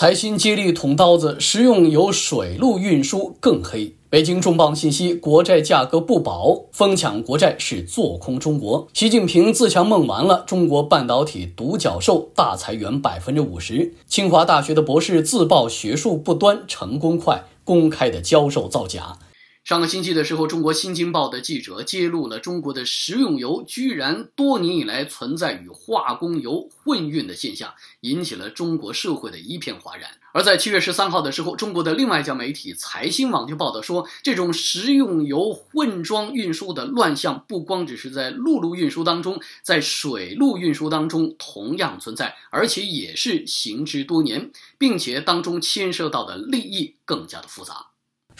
财新接力捅刀子，食用油水路运输更黑。北京重磅信息：国债价格不保，疯抢国债是做空中国。习近平自强梦完了，中国半导体独角兽大裁员百分之五十。清华大学的博士自曝学术不端，成功快公开的教授造假。上个星期的时候，中国《新京报》的记者揭露了中国的食用油居然多年以来存在与化工油混运的现象，引起了中国社会的一片哗然。而在七月十三号的时候，中国的另外一家媒体财新网就报道说，这种食用油混装运输的乱象，不光只是在陆路运输当中，在水路运输当中同样存在，而且也是行之多年，并且当中牵涉到的利益更加的复杂。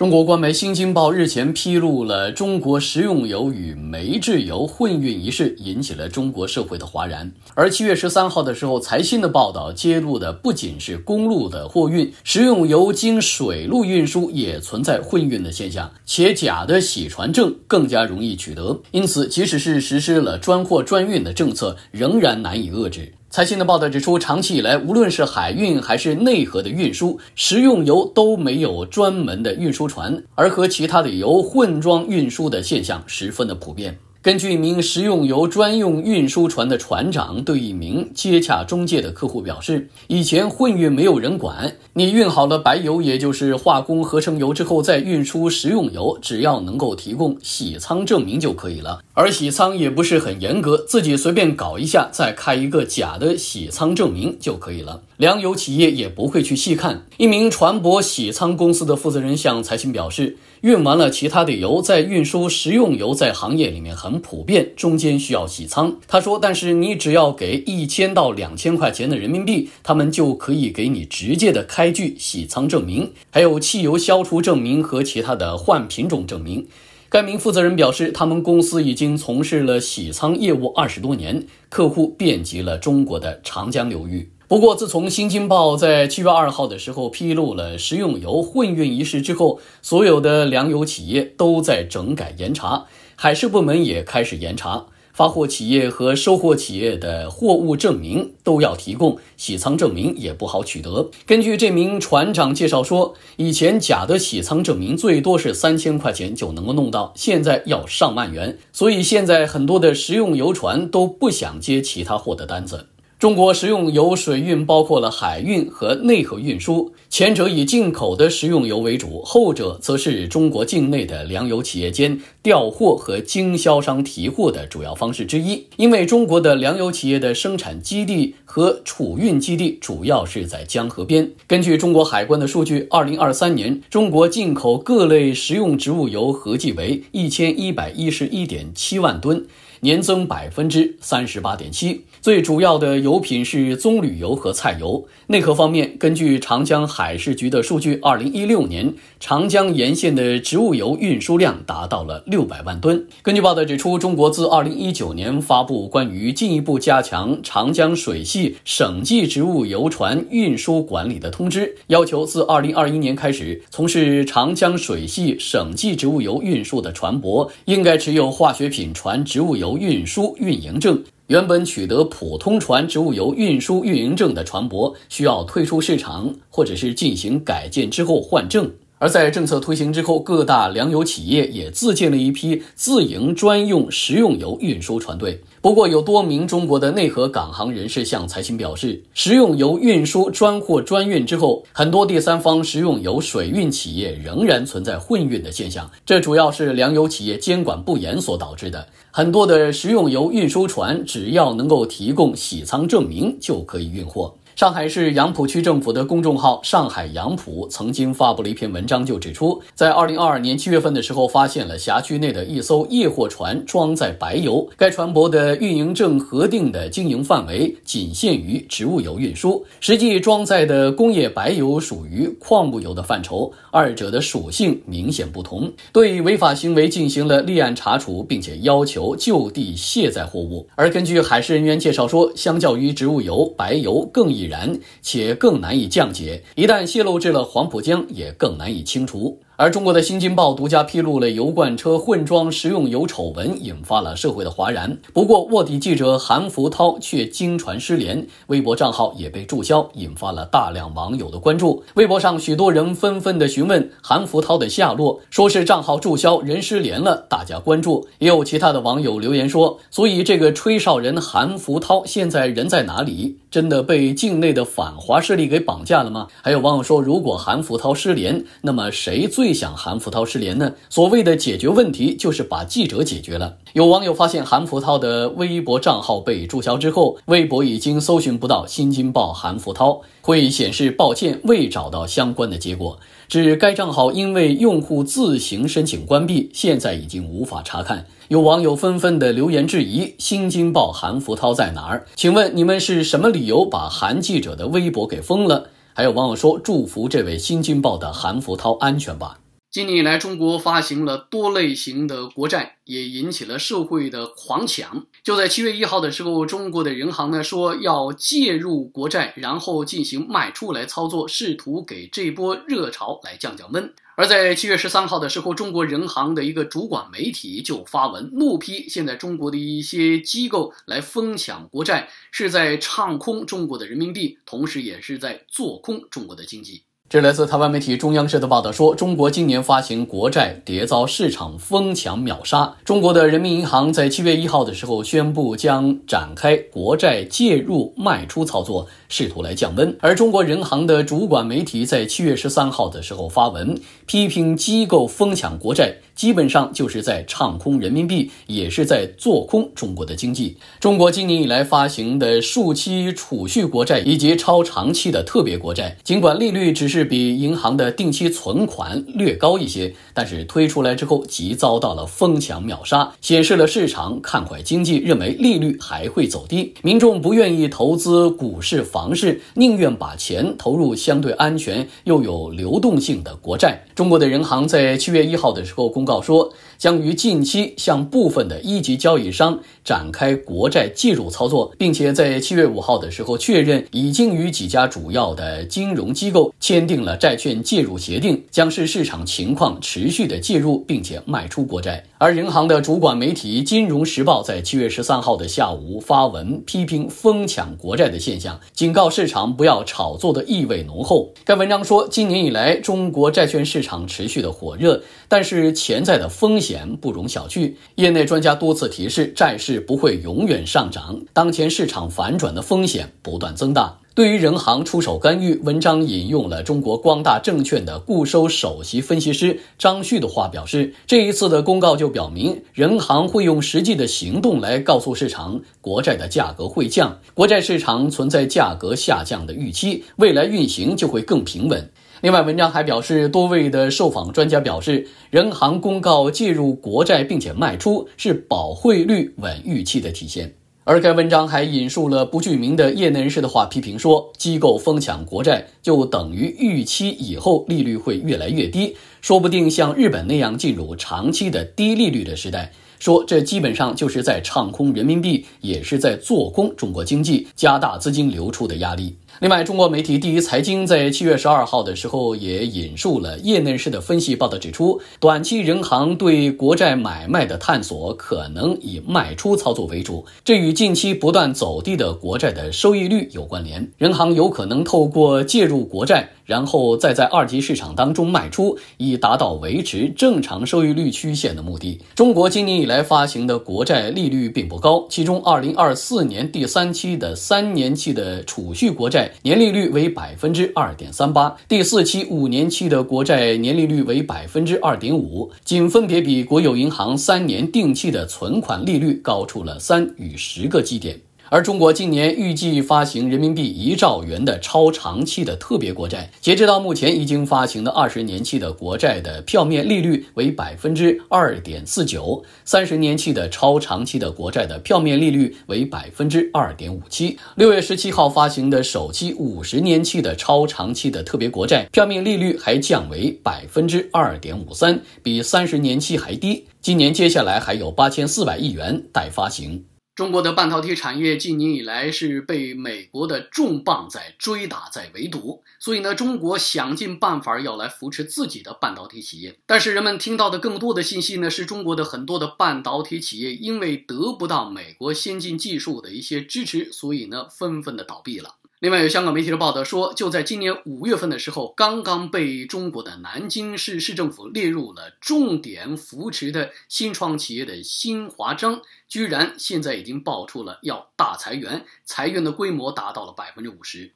中国官媒《新京报》日前披露了中国食用油与煤制油混运一事，引起了中国社会的哗然。而七月十三号的时候，财新的报道揭露的不仅是公路的货运，食用油经水路运输也存在混运的现象，且假的洗船证更加容易取得。因此，即使是实施了专货专运的政策，仍然难以遏制。财新的报道指出，长期以来，无论是海运还是内河的运输，食用油都没有专门的运输船，而和其他的油混装运输的现象十分的普遍。根据一名食用油专用运输船的船长对一名接洽中介的客户表示，以前混运没有人管，你运好了白油，也就是化工合成油之后再运输食用油，只要能够提供洗舱证明就可以了。而洗仓也不是很严格，自己随便搞一下，再开一个假的洗仓证明就可以了。粮油企业也不会去细看。一名船舶洗仓公司的负责人向财新表示：“运完了其他的油，再运输食用油，在行业里面很普遍，中间需要洗仓。”他说：“但是你只要给一千到两千块钱的人民币，他们就可以给你直接的开具洗仓证明，还有汽油消除证明和其他的换品种证明。”该名负责人表示，他们公司已经从事了洗仓业务二十多年，客户遍及了中国的长江流域。不过，自从新京报在七月二号的时候披露了食用油混运一事之后，所有的粮油企业都在整改严查，海事部门也开始严查。发货企业和收货企业的货物证明都要提供，洗仓证明也不好取得。根据这名船长介绍说，以前假的洗仓证明最多是三千块钱就能够弄到，现在要上万元。所以现在很多的食用油船都不想接其他货的单子。中国食用油水运包括了海运和内河运输，前者以进口的食用油为主，后者则是中国境内的粮油企业间调货和经销商提货的主要方式之一。因为中国的粮油企业的生产基地和储运基地主要是在江河边。根据中国海关的数据，二零二三年中国进口各类食用植物油合计为一千一百一十一点七万吨。年增百分之三十八点七，最主要的油品是棕榈油和菜油。内核方面，根据长江海事局的数据，二零一六年长江沿线的植物油运输量达到了六百万吨。根据报道指出，中国自二零一九年发布关于进一步加强长江水系省际植物油船运输管理的通知，要求自二零二一年开始，从事长江水系省际植物油运输的船舶应该持有化学品船植物油。运输运营证，原本取得普通船植物油运输运营证的船舶，需要退出市场，或者是进行改建之后换证。而在政策推行之后，各大粮油企业也自建了一批自营专用食用油运输船队。不过，有多名中国的内河港航人士向财新表示，食用油运输专货专运之后，很多第三方食用油水运企业仍然存在混运的现象。这主要是粮油企业监管不严所导致的。很多的食用油运输船只要能够提供洗仓证明，就可以运货。上海市杨浦区政府的公众号“上海杨浦”曾经发布了一篇文章，就指出，在二零二二年七月份的时候，发现了辖区内的一艘液货船装载白油。该船舶的运营证核定的经营范围仅限于植物油运输，实际装载的工业白油属于矿物油的范畴，二者的属性明显不同。对违法行为进行了立案查处，并且要求就地卸载货物。而根据海事人员介绍说，相较于植物油，白油更易。然，且更难以降解，一旦泄露至了黄浦江，也更难以清除。而中国的新京报独家披露了油罐车混装食用油丑闻，引发了社会的哗然。不过，卧底记者韩福涛却经传失联，微博账号也被注销，引发了大量网友的关注。微博上，许多人纷纷的询问韩福涛的下落，说是账号注销，人失联了。大家关注，也有其他的网友留言说，所以这个吹哨人韩福涛现在人在哪里？真的被禁？境内的反华势力给绑架了吗？还有网友说，如果韩福涛失联，那么谁最想韩福涛失联呢？所谓的解决问题，就是把记者解决了。有网友发现韩福涛的微博账号被注销之后，微博已经搜寻不到《新京报》韩福涛。会显示抱歉，未找到相关的结果，指该账号因为用户自行申请关闭，现在已经无法查看。有网友纷纷的留言质疑，《新京报》韩福涛在哪儿？请问你们是什么理由把韩记者的微博给封了？还有网友说，祝福这位《新京报》的韩福涛安全吧。今年以来，中国发行了多类型的国债，也引起了社会的狂抢。就在七月一号的时候，中国的银行呢说要介入国债，然后进行卖出来操作，试图给这波热潮来降降温。而在七月十三号的时候，中国人行的一个主管媒体就发文怒批：现在中国的一些机构来疯抢国债，是在唱空中国的人民币，同时也是在做空中国的经济。这来自台湾媒体中央社的报道说，中国今年发行国债，迭遭市场疯抢秒杀。中国的人民银行在七月一号的时候宣布将展开国债介入卖出操作，试图来降温。而中国人行的主管媒体在七月十三号的时候发文，批评机构疯抢国债，基本上就是在唱空人民币，也是在做空中国的经济。中国今年以来发行的数期储蓄国债以及超长期的特别国债，尽管利率只是。是比银行的定期存款略高一些，但是推出来之后即遭到了疯抢秒杀，显示了市场看坏经济，认为利率还会走低，民众不愿意投资股市、房市，宁愿把钱投入相对安全又有流动性的国债。中国的人行在七月一号的时候公告说。将于近期向部分的一级交易商展开国债介入操作，并且在七月五号的时候确认已经与几家主要的金融机构签订了债券介入协定，将是市场情况持续的介入，并且卖出国债。而银行的主管媒体《金融时报》在七月十三号的下午发文批评疯抢国债的现象，警告市场不要炒作的意味浓厚。该文章说，今年以来中国债券市场持续的火热，但是潜在的风险不容小觑。业内专家多次提示，债市不会永远上涨，当前市场反转的风险不断增大。对于人行出手干预，文章引用了中国光大证券的固收首席分析师张旭的话表示，这一次的公告就表明人行会用实际的行动来告诉市场，国债的价格会降，国债市场存在价格下降的预期，未来运行就会更平稳。另外，文章还表示，多位的受访专家表示，人行公告介入国债并且卖出，是保汇率稳预期的体现。而该文章还引述了不具名的业内人士的话，批评说，机构疯抢国债就等于预期以后利率会越来越低，说不定像日本那样进入长期的低利率的时代。说这基本上就是在唱空人民币，也是在做空中国经济，加大资金流出的压力。另外，中国媒体第一财经在七月十二号的时候也引述了业内人士的分析报道，指出短期人行对国债买卖的探索可能以卖出操作为主，这与近期不断走低的国债的收益率有关联。人行有可能透过介入国债，然后再在二级市场当中卖出，以达到维持正常收益率曲线的目的。中国今年以来发行的国债利率并不高，其中二零二四年第三期的三年期的储蓄国债。年利率为百分之二点三八，第四期五年期的国债年利率为百分之二点五，仅分别比国有银行三年定期的存款利率高出了三与十个基点。而中国今年预计发行人民币一兆元的超长期的特别国债，截止到目前已经发行的二十年期的国债的票面利率为百分之二点四九，三十年期的超长期的国债的票面利率为百分之二点五七。六月十七号发行的首期五十年期的超长期的特别国债票面利率还降为百分之二点五三，比三十年期还低。今年接下来还有八千四百亿元待发行。中国的半导体产业近年以来是被美国的重磅在追打、在围堵，所以呢，中国想尽办法要来扶持自己的半导体企业。但是人们听到的更多的信息呢，是中国的很多的半导体企业因为得不到美国先进技术的一些支持，所以呢，纷纷的倒闭了。另外有香港媒体的报道说，就在今年五月份的时候，刚刚被中国的南京市市政府列入了重点扶持的新创企业的新华章，居然现在已经爆出了要大裁员，裁员的规模达到了百分之五十。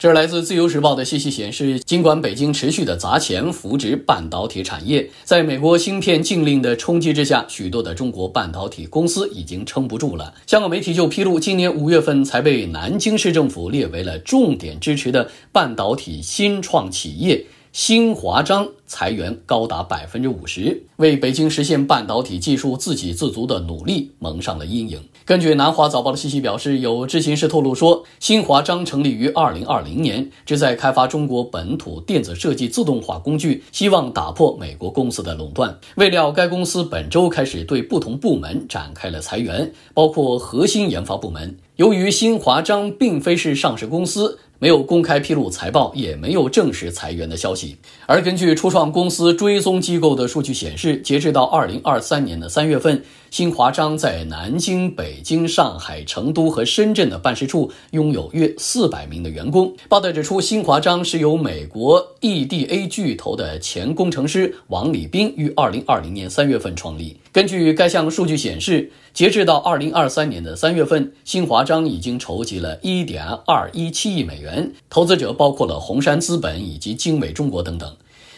这是来自《自由时报》的信息显示，尽管北京持续的砸钱扶植半导体产业，在美国芯片禁令的冲击之下，许多的中国半导体公司已经撑不住了。香港媒体就披露，今年五月份才被南京市政府列为了重点支持的半导体新创企业。新华章裁员高达百分之五十，为北京实现半导体技术自给自足的努力蒙上了阴影。根据南华早报的信息表示，有知情人士透露说，新华章成立于二零二零年，旨在开发中国本土电子设计自动化工具，希望打破美国公司的垄断。未料，该公司本周开始对不同部门展开了裁员，包括核心研发部门。由于新华章并非是上市公司。没有公开披露财报，也没有证实裁员的消息。而根据初创公司追踪机构的数据显示，截至到二零二三年的三月份。新华章在南京、北京、上海、成都和深圳的办事处拥有约四百名的员工。报道指出，新华章是由美国 EDA 巨头的前工程师王礼斌于二零二零年三月份创立。根据该项数据显示，截至到二零二三年的三月份，新华章已经筹集了一点二一七亿美元，投资者包括了红杉资本以及经纬中国等等。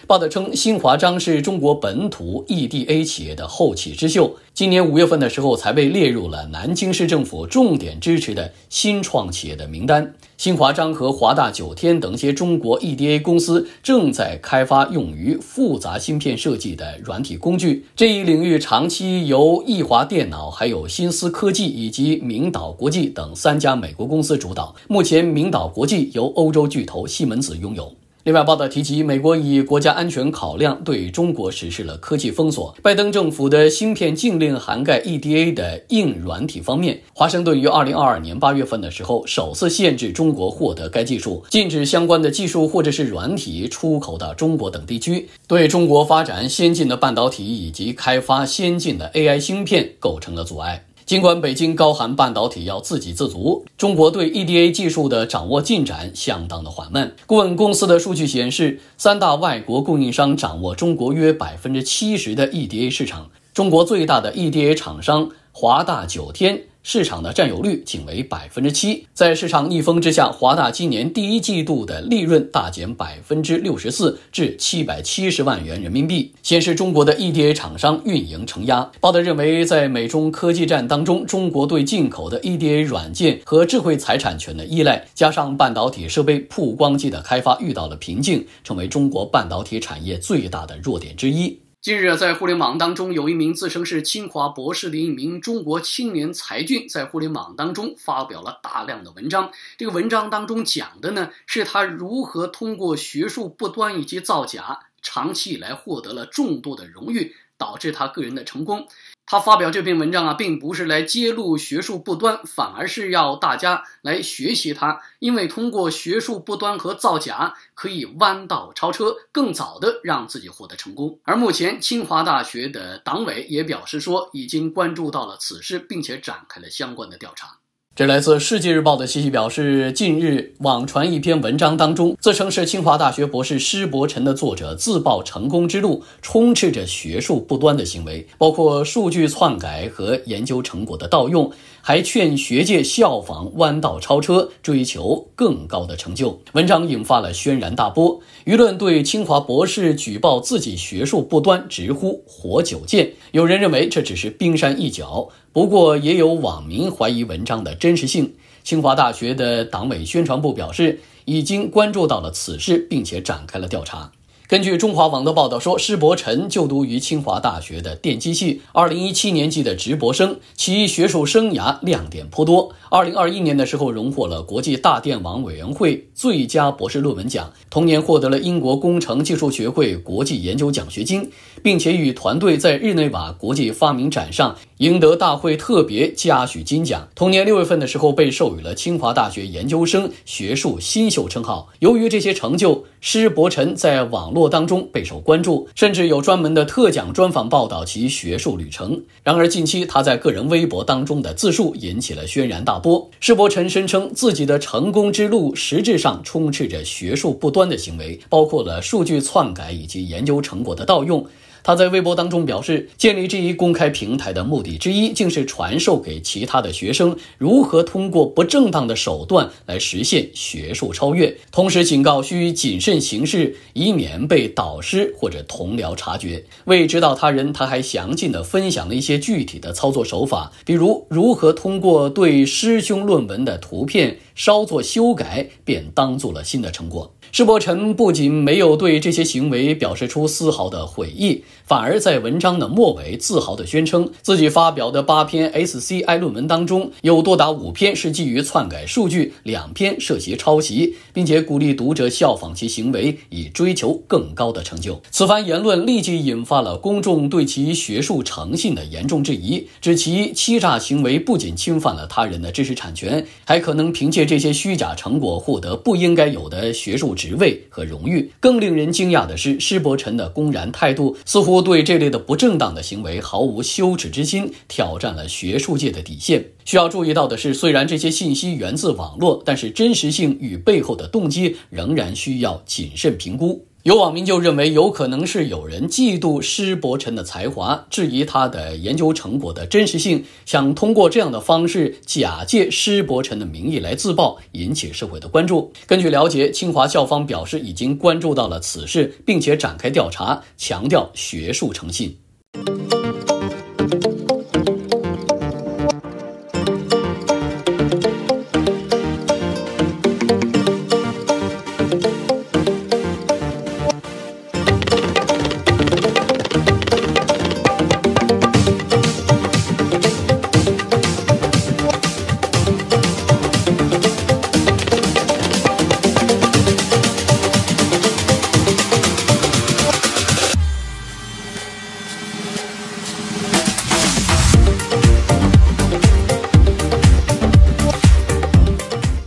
报道称，新华章是中国本土 EDA 企业的后起之秀，今年五月份的时候才被列入了南京市政府重点支持的新创企业的名单。新华章和华大九天等一些中国 EDA 公司正在开发用于复杂芯片设计的软体工具。这一领域长期由易华电脑、还有新思科技以及明岛国际等三家美国公司主导，目前明岛国际由欧洲巨头西门子拥有。另外报道提及，美国以国家安全考量对中国实施了科技封锁。拜登政府的芯片禁令涵盖 EDA 的硬软体方面。华盛顿于二零二二年八月份的时候首次限制中国获得该技术，禁止相关的技术或者是软体出口到中国等地区，对中国发展先进的半导体以及开发先进的 AI 芯片构成了阻碍。尽管北京高喊半导体要自给自足，中国对 EDA 技术的掌握进展相当的缓慢。顾问公司的数据显示，三大外国供应商掌握中国约百分之七十的 EDA 市场。中国最大的 EDA 厂商华大九天。市场的占有率仅为百分之七，在市场逆风之下，华大今年第一季度的利润大减百分之六十四，至七百七十万元人民币，显示中国的 EDA 厂商运营承压。鲍德认为，在美中科技战当中，中国对进口的 EDA 软件和智慧财产权的依赖，加上半导体设备曝光机的开发遇到了瓶颈，成为中国半导体产业最大的弱点之一。近日，在互联网当中，有一名自称是清华博士的一名中国青年才俊，在互联网当中发表了大量的文章。这个文章当中讲的呢，是他如何通过学术不端以及造假，长期以来获得了众多的荣誉，导致他个人的成功。他发表这篇文章啊，并不是来揭露学术不端，反而是要大家来学习他，因为通过学术不端和造假，可以弯道超车，更早的让自己获得成功。而目前，清华大学的党委也表示说，已经关注到了此事，并且展开了相关的调查。这来自《世界日报》的消息表示，近日网传一篇文章当中，自称是清华大学博士施伯臣的作者自曝成功之路，充斥着学术不端的行为，包括数据篡改和研究成果的盗用。还劝学界效仿弯道超车，追求更高的成就。文章引发了轩然大波，舆论对清华博士举报自己学术不端直呼活久见”。有人认为这只是冰山一角，不过也有网民怀疑文章的真实性。清华大学的党委宣传部表示，已经关注到了此事，并且展开了调查。根据中华网的报道说，施博辰就读于清华大学的电机系，二零一七年级的直博生，其学术生涯亮点颇多。二零二一年的时候，荣获了国际大电网委员会最佳博士论文奖，同年获得了英国工程技术学会国际研究奖学金，并且与团队在日内瓦国际发明展上赢得大会特别嘉许金奖。同年六月份的时候，被授予了清华大学研究生学术新秀称号。由于这些成就，施伯臣在网络当中备受关注，甚至有专门的特奖专访报道其学术旅程。然而，近期他在个人微博当中的自述引起了轩然大。波世博臣声称，自己的成功之路实质上充斥着学术不端的行为，包括了数据篡改以及研究成果的盗用。他在微博当中表示，建立这一公开平台的目的之一，竟是传授给其他的学生如何通过不正当的手段来实现学术超越，同时警告需谨慎行事，以免被导师或者同僚察觉。为指导他人，他还详尽地分享了一些具体的操作手法，比如如何通过对师兄论文的图片稍作修改，便当做了新的成果。施柏辰不仅没有对这些行为表示出丝毫的悔意。反而在文章的末尾自豪地宣称，自己发表的八篇 SCI 论文当中，有多达五篇是基于篡改数据，两篇涉嫌抄袭，并且鼓励读者效仿其行为，以追求更高的成就。此番言论立即引发了公众对其学术诚信的严重质疑，指其欺诈行为不仅侵犯了他人的知识产权，还可能凭借这些虚假成果获得不应该有的学术职位和荣誉。更令人惊讶的是，施伯臣的公然态度似乎。对这类的不正当的行为毫无羞耻之心，挑战了学术界的底线。需要注意到的是，虽然这些信息源自网络，但是真实性与背后的动机仍然需要谨慎评估。有网民就认为，有可能是有人嫉妒施伯辰的才华，质疑他的研究成果的真实性，想通过这样的方式假借施伯辰的名义来自曝，引起社会的关注。根据了解，清华校方表示已经关注到了此事，并且展开调查，强调学术诚信。